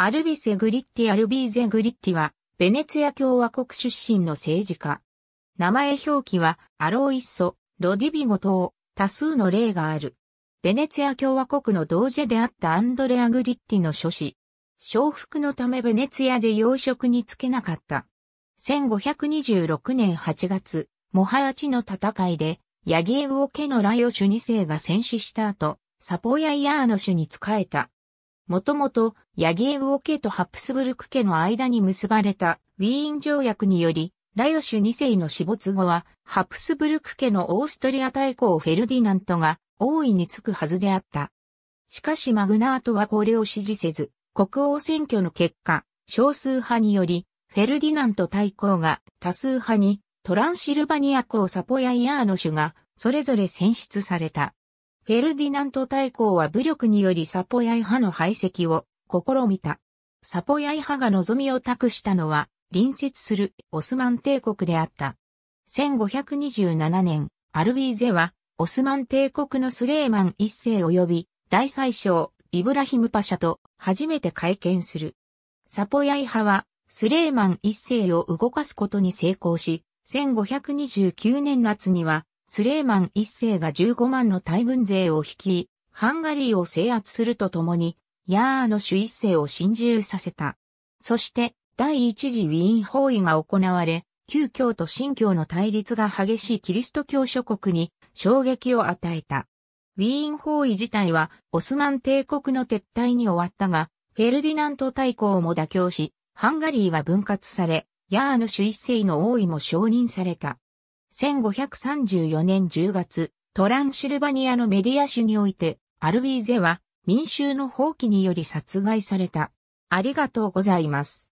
アルビセ・グリッティ・アルビーゼ・グリッティは、ベネツィア共和国出身の政治家。名前表記は、アロー・イッソ、ロディビゴ等、多数の例がある。ベネツィア共和国の同時であったアンドレア・グリッティの諸子。承服のためベネツィアで養殖につけなかった。1526年8月、モハヤチの戦いで、ヤギエウオケのライオシュ2世が戦死した後、サポヤイヤーノ種に仕えた。もともと、ヤギエウオ家とハプスブルク家の間に結ばれたウィーン条約により、ラヨシュ2世の死没後は、ハプスブルク家のオーストリア大公フェルディナントが大いにつくはずであった。しかしマグナートはこれを支持せず、国王選挙の結果、少数派により、フェルディナント大公が多数派に、トランシルバニア公サポヤイヤーノ主が、それぞれ選出された。フェルディナント大公は武力によりサポヤイ派の排斥を試みた。サポヤイ派が望みを託したのは、隣接するオスマン帝国であった。1527年、アルビーゼは、オスマン帝国のスレーマン一世及び、大宰相、イブラヒムパシャと初めて会見する。サポヤイ派は、スレーマン一世を動かすことに成功し、1529年夏には、スレーマン一世が15万の大軍勢を率い、ハンガリーを制圧するとともに、ヤーの主一世を侵入させた。そして、第一次ウィーン包囲が行われ、旧教と新教の対立が激しいキリスト教諸国に衝撃を与えた。ウィーン包囲自体はオスマン帝国の撤退に終わったが、フェルディナント大公も妥協し、ハンガリーは分割され、ヤーの主一世の王位も承認された。1534年10月、トランシルバニアのメディア市において、アルビーゼは民衆の放棄により殺害された。ありがとうございます。